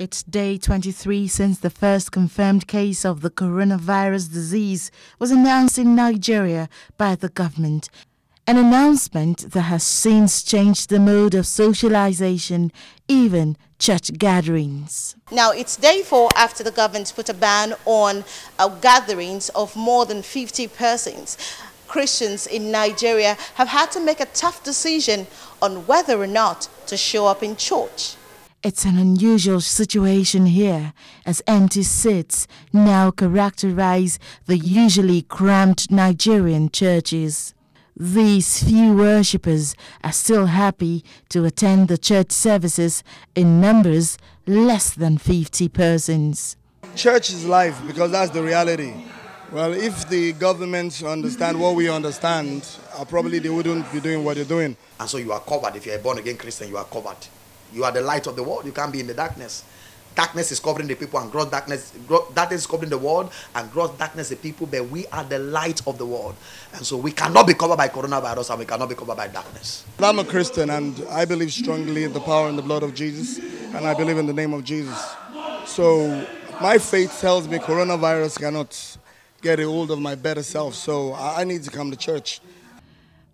It's day 23 since the first confirmed case of the coronavirus disease was announced in Nigeria by the government. An announcement that has since changed the mode of socialization, even church gatherings. Now, it's day four after the government put a ban on uh, gatherings of more than 50 persons. Christians in Nigeria have had to make a tough decision on whether or not to show up in church. It's an unusual situation here, as empty seats now characterize the usually cramped Nigerian churches. These few worshippers are still happy to attend the church services in numbers less than 50 persons. Church is life because that's the reality. Well, if the government understand what we understand, uh, probably they wouldn't be doing what they're doing. And so you are covered. If you're a born again Christian, you are covered. You are the light of the world. You can't be in the darkness. Darkness is covering the people, and gross darkness, gross, darkness is covering the world, and gross darkness the people. But we are the light of the world, and so we cannot be covered by coronavirus, and we cannot be covered by darkness. I'm a Christian, and I believe strongly in the power and the blood of Jesus, and I believe in the name of Jesus. So my faith tells me coronavirus cannot get a hold of my better self, so I need to come to church.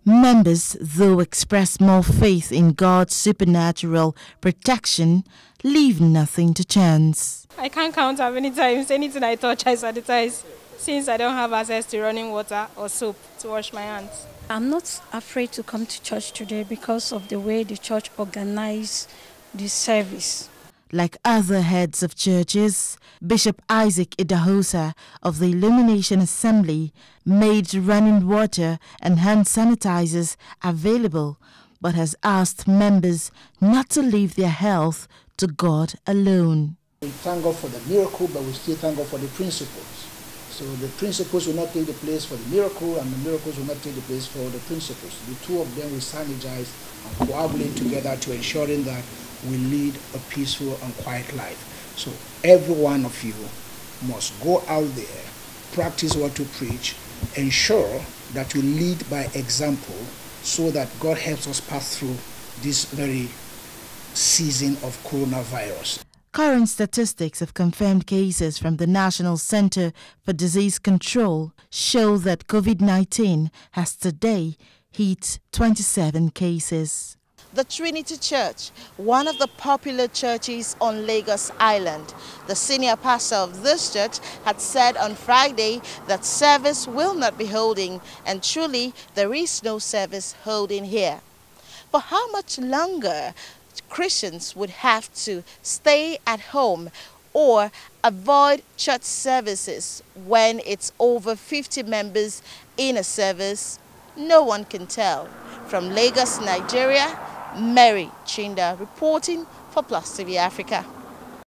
Members, though, express more faith in God's supernatural protection, leave nothing to chance. I can't count how many times anything I touch I sanitize since I don't have access to running water or soap to wash my hands. I'm not afraid to come to church today because of the way the church organized the service. Like other heads of churches, Bishop Isaac Idahosa of the Illumination Assembly made running water and hand sanitizers available, but has asked members not to leave their health to God alone. We thank God for the miracle, but we still thank God for the principles. So the principles will not take the place for the miracle, and the miracles will not take the place for the principles. The two of them will synergize and coagulate together to ensuring that we lead a peaceful and quiet life. So every one of you must go out there, practice what you preach, ensure that you lead by example so that God helps us pass through this very season of coronavirus. Current statistics of confirmed cases from the National Center for Disease Control show that COVID 19 has today hit 27 cases. The Trinity Church, one of the popular churches on Lagos Island. The senior pastor of this church had said on Friday that service will not be holding, and truly, there is no service holding here. For how much longer Christians would have to stay at home or avoid church services when it's over 50 members in a service? No one can tell. From Lagos, Nigeria, Mary Chinda reporting for Plus TV Africa.